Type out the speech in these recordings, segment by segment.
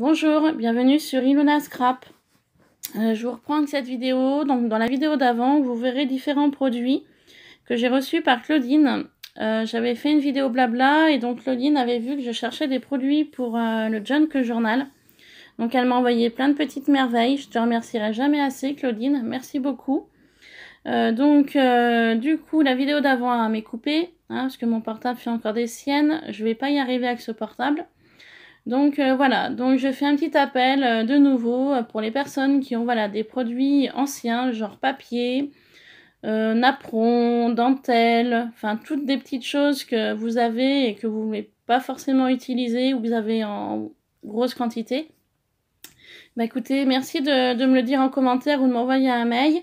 Bonjour, bienvenue sur Ilona Scrap. Euh, je vous reprends cette vidéo. Donc dans la vidéo d'avant, vous verrez différents produits que j'ai reçus par Claudine. Euh, j'avais fait une vidéo blabla et donc Claudine avait vu que je cherchais des produits pour euh, le Junk Journal. Donc elle m'a envoyé plein de petites merveilles. Je te remercierai jamais assez Claudine. Merci beaucoup. donc, du coup, la vidéo d'avant m'est coupée, hein, parce que mon portable fait encore des siennes. Je ne vais pas y arriver avec ce portable. Donc euh, voilà, donc je fais un petit appel euh, de nouveau euh, pour les personnes qui ont des produits anciens, genre papier, euh, napron, dentelle, enfin toutes des petites choses que vous avez et que vous ne voulez pas forcément utiliser ou que vous avez en grosse quantité. Bah écoutez, merci de, me le dire en commentaire ou de m'envoyer un mail.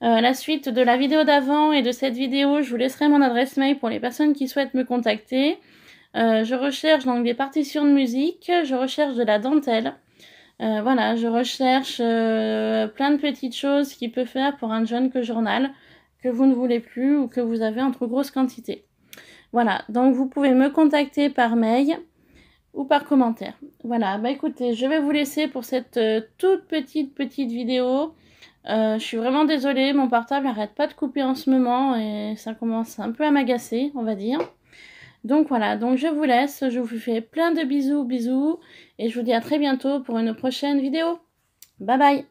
la suite de la vidéo d'avant et de cette vidéo, je vous laisserai mon adresse mail pour les personnes qui souhaitent me contacter. Euh, je recherche donc des partitions de musique, je recherche de la dentelle. Euh, voilà, je recherche euh, plein de petites choses qu'il peut faire pour un jeune que journal que vous ne voulez plus ou que vous avez en trop grosse quantité. Voilà, donc vous pouvez me contacter par mail ou par commentaire. Voilà, bah écoutez, je vais vous laisser pour cette toute petite petite vidéo. je suis vraiment désolée, mon portable n'arrête pas de couper en ce moment et ça commence un peu à m'agacer, on va dire. Donc voilà, donc je vous laisse, je vous fais plein de bisous, bisous, et je vous dis à très bientôt pour une prochaine vidéo. Bye bye